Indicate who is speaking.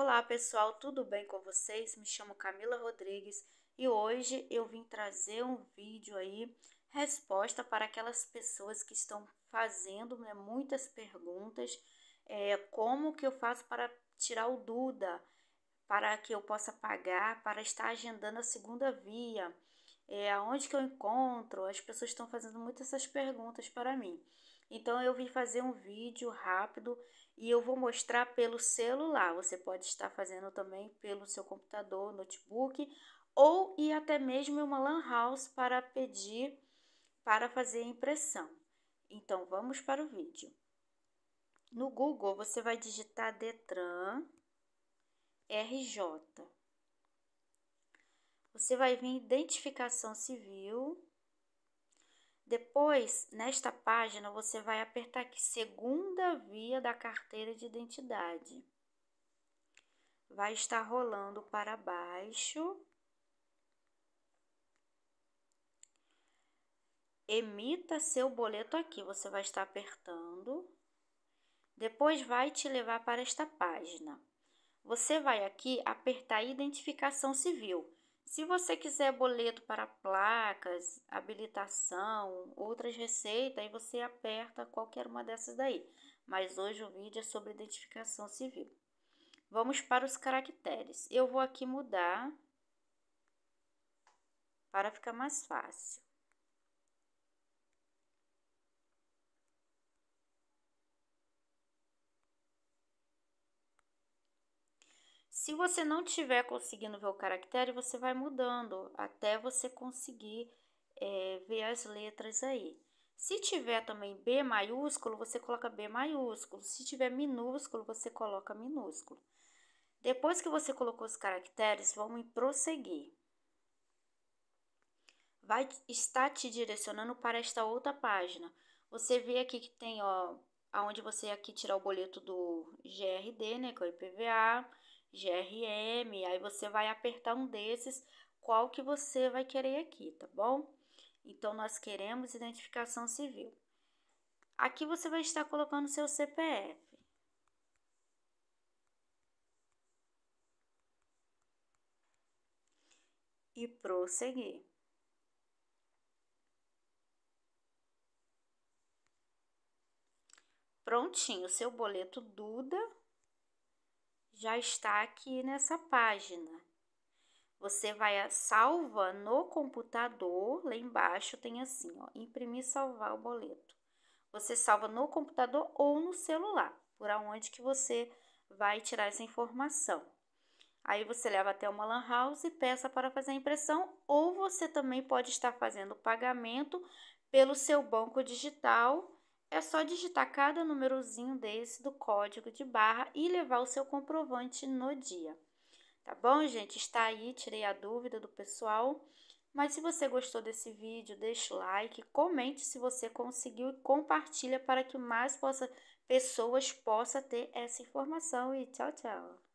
Speaker 1: Olá pessoal, tudo bem com vocês? Me chamo Camila Rodrigues e hoje eu vim trazer um vídeo aí, resposta para aquelas pessoas que estão fazendo né, muitas perguntas, é, como que eu faço para tirar o Duda, para que eu possa pagar, para estar agendando a segunda via, é, aonde que eu encontro? As pessoas estão fazendo muitas essas perguntas para mim. Então eu vim fazer um vídeo rápido e eu vou mostrar pelo celular. Você pode estar fazendo também pelo seu computador, notebook ou e até mesmo em uma lan house para pedir para fazer impressão. Então vamos para o vídeo. No Google você vai digitar Detran RJ. Você vai vir identificação civil depois, nesta página, você vai apertar aqui segunda via da carteira de identidade. Vai estar rolando para baixo. Emita seu boleto aqui, você vai estar apertando. Depois vai te levar para esta página. Você vai aqui apertar identificação civil. Se você quiser boleto para placas, habilitação, outras receitas, aí você aperta qualquer uma dessas daí. Mas hoje o vídeo é sobre identificação civil. Vamos para os caracteres. Eu vou aqui mudar para ficar mais fácil. Se você não tiver conseguindo ver o caractere, você vai mudando até você conseguir é, ver as letras aí. Se tiver também B maiúsculo, você coloca B maiúsculo. Se tiver minúsculo, você coloca minúsculo. Depois que você colocou os caracteres, vamos prosseguir. Vai estar te direcionando para esta outra página. Você vê aqui que tem, ó, aonde você aqui tirar o boleto do GRD, né, que é o IPVA GRM, aí você vai apertar um desses, qual que você vai querer aqui, tá bom? Então, nós queremos identificação civil. Aqui você vai estar colocando seu CPF. E prosseguir. Prontinho, seu boleto Duda já está aqui nessa página. Você vai a eh, salva no computador, lá embaixo tem assim, ó, imprimir, salvar o boleto. Você salva no computador ou no celular, por aonde que você vai tirar essa informação. Aí você leva até uma lan house e peça para fazer a impressão, ou você também pode estar fazendo o pagamento pelo seu banco digital é só digitar cada númerozinho desse do código de barra e levar o seu comprovante no dia. Tá bom, gente? Está aí, tirei a dúvida do pessoal. Mas se você gostou desse vídeo, deixa o like, comente se você conseguiu e compartilha para que mais possa, pessoas possam ter essa informação. E tchau, tchau!